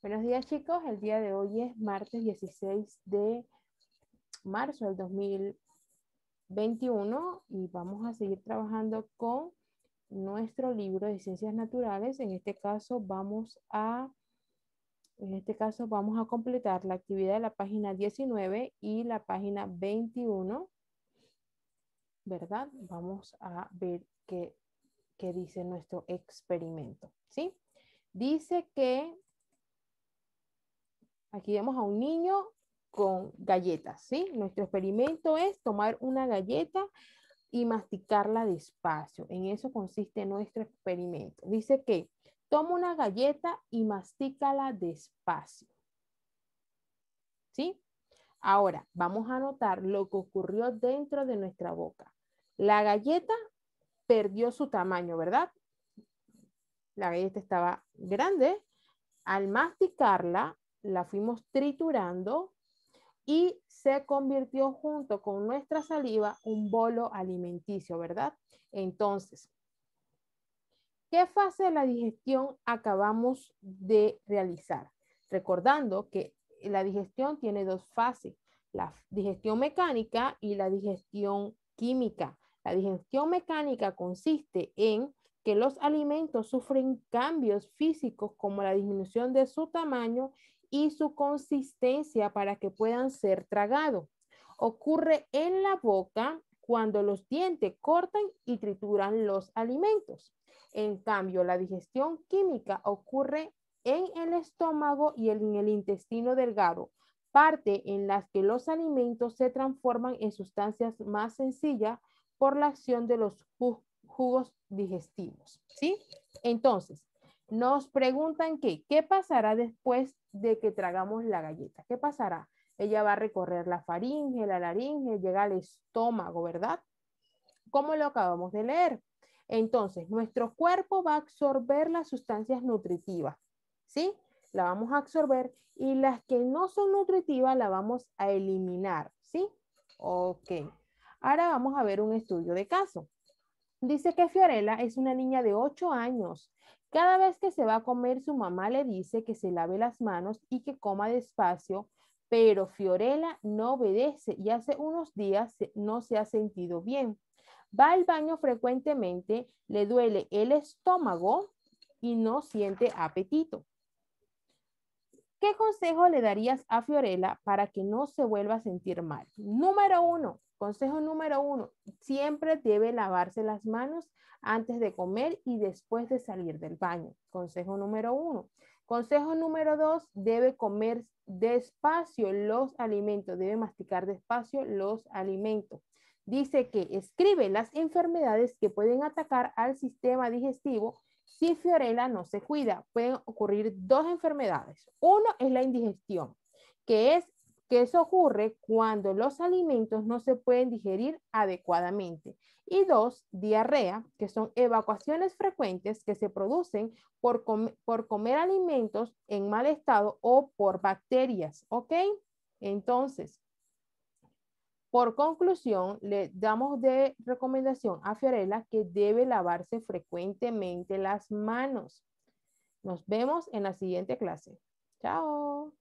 Buenos días chicos, el día de hoy es martes 16 de marzo del 2021 y vamos a seguir trabajando con nuestro libro de ciencias naturales. En este caso vamos a en este caso vamos a completar la actividad de la página 19 y la página 21. ¿Verdad? Vamos a ver qué, qué dice nuestro experimento, ¿sí? Dice que Aquí vemos a un niño con galletas, ¿sí? Nuestro experimento es tomar una galleta y masticarla despacio. En eso consiste nuestro experimento. Dice que toma una galleta y mastícala despacio. ¿Sí? Ahora, vamos a notar lo que ocurrió dentro de nuestra boca. La galleta perdió su tamaño, ¿verdad? La galleta estaba grande. Al masticarla, la fuimos triturando y se convirtió junto con nuestra saliva un bolo alimenticio, ¿verdad? Entonces, ¿qué fase de la digestión acabamos de realizar? Recordando que la digestión tiene dos fases, la digestión mecánica y la digestión química. La digestión mecánica consiste en que los alimentos sufren cambios físicos como la disminución de su tamaño y su consistencia para que puedan ser tragados. Ocurre en la boca cuando los dientes cortan y trituran los alimentos. En cambio, la digestión química ocurre en el estómago y en el intestino delgado, parte en las que los alimentos se transforman en sustancias más sencillas por la acción de los jugos digestivos, ¿sí? Entonces, nos preguntan que, ¿qué pasará después de que tragamos la galleta? ¿Qué pasará? Ella va a recorrer la faringe, la laringe, llega al estómago, ¿verdad? ¿Cómo lo acabamos de leer. Entonces, nuestro cuerpo va a absorber las sustancias nutritivas, ¿sí? La vamos a absorber y las que no son nutritivas la vamos a eliminar, ¿sí? Ok. Ahora vamos a ver un estudio de caso. Dice que Fiorella es una niña de 8 años cada vez que se va a comer, su mamá le dice que se lave las manos y que coma despacio, pero Fiorella no obedece y hace unos días no se ha sentido bien. Va al baño frecuentemente, le duele el estómago y no siente apetito. ¿Qué consejo le darías a Fiorella para que no se vuelva a sentir mal? Número uno, Consejo número uno, siempre debe lavarse las manos antes de comer y después de salir del baño. Consejo número uno. Consejo número dos, debe comer despacio los alimentos, debe masticar despacio los alimentos. Dice que escribe las enfermedades que pueden atacar al sistema digestivo si Fiorella no se cuida. Pueden ocurrir dos enfermedades. Uno es la indigestión, que es que eso ocurre cuando los alimentos no se pueden digerir adecuadamente. Y dos, diarrea, que son evacuaciones frecuentes que se producen por, comer alimentos en mal estado o por bacterias, ¿ok? Entonces, por conclusión, le damos de recomendación a Fiorella que debe lavarse frecuentemente las manos. Nos vemos en la siguiente clase. Chao.